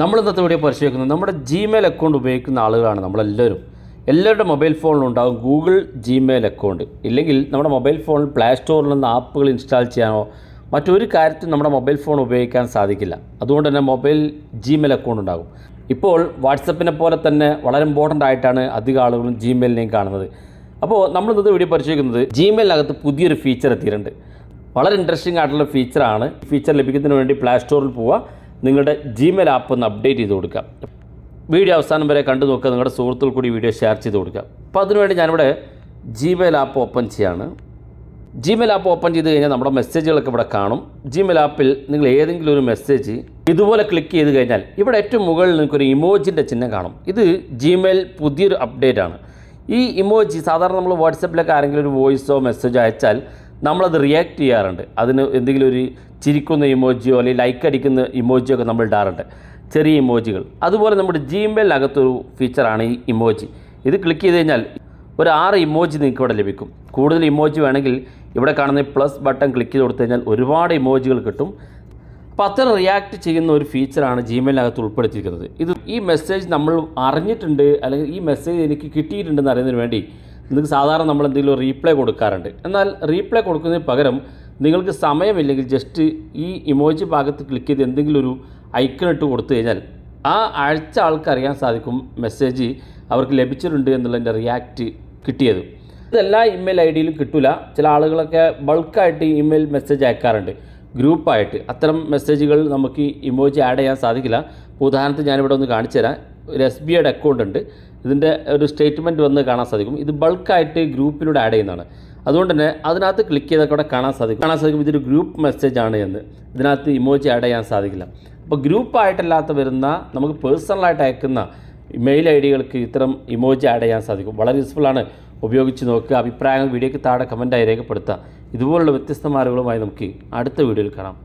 നമ്മൾ ഇന്നത്തെ വീഡിയോ പരിശോധിക്കുന്നത് നമ്മുടെ ജിമെയിൽ അക്കൗണ്ട് ഉപയോഗിക്കുന്ന ആളുകളാണ് നമ്മളെല്ലാവരും എല്ലാവരുടെ മൊബൈൽ ഫോണിലും ഉണ്ടാകും ഗൂഗിൾ ജിമെയിൽ അക്കൗണ്ട് ഇല്ലെങ്കിൽ നമ്മുടെ മൊബൈൽ ഫോണിൽ പ്ലേ സ്റ്റോറിൽ നിന്ന് ആപ്പുകൾ ഇൻസ്റ്റാൾ ചെയ്യാനോ മറ്റൊരു കാര്യത്തിൽ നമ്മുടെ മൊബൈൽ ഫോൺ ഉപയോഗിക്കാൻ സാധിക്കില്ല അതുകൊണ്ട് തന്നെ മൊബൈൽ ജിമെയിൽ അക്കൗണ്ട് ഉണ്ടാകും ഇപ്പോൾ വാട്സപ്പിനെ പോലെ തന്നെ വളരെ ഇമ്പോർട്ടൻ്റ് ആയിട്ടാണ് അധികം ആളുകളും ജിമെയിലിനെയും കാണുന്നത് അപ്പോൾ നമ്മൾ ഇന്നത്തെ വീഡിയോ പരിശോധിക്കുന്നത് ജിമെയിലിനകത്ത് പുതിയൊരു ഫീച്ചർ എത്തിയിട്ടുണ്ട് വളരെ ഇൻട്രസ്റ്റിംഗ് ആയിട്ടുള്ള ഫീച്ചറാണ് ഫീച്ചർ ലഭിക്കുന്നതിന് വേണ്ടി പ്ലേ സ്റ്റോറിൽ പോവുക നിങ്ങളുടെ ജിമെയിൽ ആപ്പ് ഒന്ന് അപ്ഡേറ്റ് ചെയ്ത് കൊടുക്കുക വീഡിയോ അവസാനം വരെ കണ്ടു നോക്കുക നിങ്ങളുടെ സുഹൃത്തുക്കൾ കൂടി വീഡിയോ ഷെയർ ചെയ്ത് കൊടുക്കുക അപ്പോൾ അതിനുവേണ്ടി ഞാനിവിടെ ജിമെയിൽ ആപ്പ് ഓപ്പൺ ചെയ്യാണ് ജിമെയിൽ ആപ്പ് ഓപ്പൺ ചെയ്ത് കഴിഞ്ഞാൽ നമ്മുടെ മെസ്സേജുകളൊക്കെ ഇവിടെ കാണും ജിമെയിൽ ആപ്പിൽ നിങ്ങൾ ഏതെങ്കിലും ഒരു മെസ്സേജ് ഇതുപോലെ ക്ലിക്ക് ചെയ്ത് കഴിഞ്ഞാൽ ഇവിടെ ഏറ്റവും മുകളിൽ നിങ്ങൾക്കൊരു ഇമോജിൻ്റെ ചിഹ്നം കാണും ഇത് ജിമെയിൽ പുതിയൊരു അപ്ഡേറ്റ് ആണ് ഈ ഇമോജി സാധാരണ നമ്മൾ വാട്സപ്പിലൊക്കെ ആരെങ്കിലും ഒരു വോയിസോ മെസ്സേജോ അയച്ചാൽ നമ്മളത് റിയാക്ട് ചെയ്യാറുണ്ട് അതിന് എന്തെങ്കിലും ഒരു ചിരിക്കുന്ന ഇമോജിയോ അല്ലെങ്കിൽ ലൈക്ക് അടിക്കുന്ന ഇമോജിയോ ഒക്കെ നമ്മൾ ഇടാറുണ്ട് ചെറിയ ഇമോജികൾ അതുപോലെ നമ്മുടെ ജിമെയിലിനകത്തൊരു ഫീച്ചറാണ് ഈ ഇമോജി ഇത് ക്ലിക്ക് ചെയ്ത് കഴിഞ്ഞാൽ ഒരു ആറ് ഇമോജി നിങ്ങൾക്ക് ഇവിടെ ലഭിക്കും കൂടുതൽ ഇമോജി വേണമെങ്കിൽ ഇവിടെ കാണുന്ന പ്ലസ് ബട്ടൺ ക്ലിക്ക് ചെയ്ത് കൊടുത്തു കഴിഞ്ഞാൽ ഒരുപാട് ഇമോജികൾ കിട്ടും അപ്പോൾ അത്ര റിയാക്ട് ചെയ്യുന്ന ഒരു ഫീച്ചറാണ് ജിമെയിലിനകത്ത് ഉൾപ്പെടുത്തിയിരിക്കുന്നത് ഇത് ഈ മെസ്സേജ് നമ്മൾ അറിഞ്ഞിട്ടുണ്ട് അല്ലെങ്കിൽ ഈ മെസ്സേജ് എനിക്ക് കിട്ടിയിട്ടുണ്ടെന്ന് അറിയുന്നതിന് വേണ്ടി നിങ്ങൾക്ക് സാധാരണ നമ്മൾ എന്തെങ്കിലും റീപ്ലേ കൊടുക്കാറുണ്ട് എന്നാൽ റീപ്ലേ കൊടുക്കുന്നതിന് പകരം നിങ്ങൾക്ക് സമയമില്ലെങ്കിൽ ജസ്റ്റ് ഈ ഇമോജി ഭാഗത്ത് ക്ലിക്ക് ചെയ്ത് എന്തെങ്കിലും ഒരു ഐക്കൺ ഇട്ട് കൊടുത്തു കഴിഞ്ഞാൽ ആ അയച്ച ആൾക്ക് അറിയാൻ സാധിക്കും മെസ്സേജ് അവർക്ക് ലഭിച്ചിട്ടുണ്ട് എന്നുള്ളതിൻ്റെ റിയാക്റ്റ് കിട്ടിയത് ഇതെല്ലാ ഇമെയിൽ ഐ ഡിയിലും കിട്ടില്ല ചില ആളുകളൊക്കെ ബൾക്കായിട്ട് ഇമെയിൽ മെസ്സേജ് അയക്കാറുണ്ട് ഗ്രൂപ്പായിട്ട് അത്തരം മെസ്സേജുകൾ നമുക്ക് ഇമോജി ആഡ് ചെയ്യാൻ സാധിക്കില്ല ഉദാഹരണത്തിന് ഞാനിവിടെ ഒന്ന് കാണിച്ചു തരാം ഒരു എസ് ബി ഐയുടെ അക്കൗണ്ട് ഉണ്ട് ഇതിൻ്റെ ഒരു സ്റ്റേറ്റ്മെൻറ്റ് വന്ന് കാണാൻ സാധിക്കും ഇത് ബൾക്കായിട്ട് ഗ്രൂപ്പിലൂടെ ആഡ് ചെയ്യുന്നതാണ് അതുകൊണ്ട് തന്നെ അതിനകത്ത് ക്ലിക്ക് ചെയ്താൽ കൂടെ കാണാൻ സാധിക്കും കാണാൻ സാധിക്കും ഇതൊരു ഗ്രൂപ്പ് മെസ്സേജ് ആണ് എന്ന് ഇതിനകത്ത് ഇമോജി ആഡ് ചെയ്യാൻ സാധിക്കില്ല അപ്പോൾ ഗ്രൂപ്പായിട്ടല്ലാത്ത വരുന്ന നമുക്ക് പേഴ്സണലായിട്ട് അയക്കുന്ന മെയിൽ ഐ ഡികൾക്ക് ഇത്തരം ഇമോജി ആഡ് ചെയ്യാൻ സാധിക്കും വളരെ യൂസ്ഫുള്ളാണ് ഉപയോഗിച്ച് നോക്കുക അഭിപ്രായങ്ങൾ വീഡിയോയ്ക്ക് താഴെ കമൻറ്റായി രേഖപ്പെടുത്തുക ഇതുപോലുള്ള വ്യത്യസ്ത മാർഗങ്ങളുമായി നമുക്ക് അടുത്ത വീഡിയോയിൽ കാണാം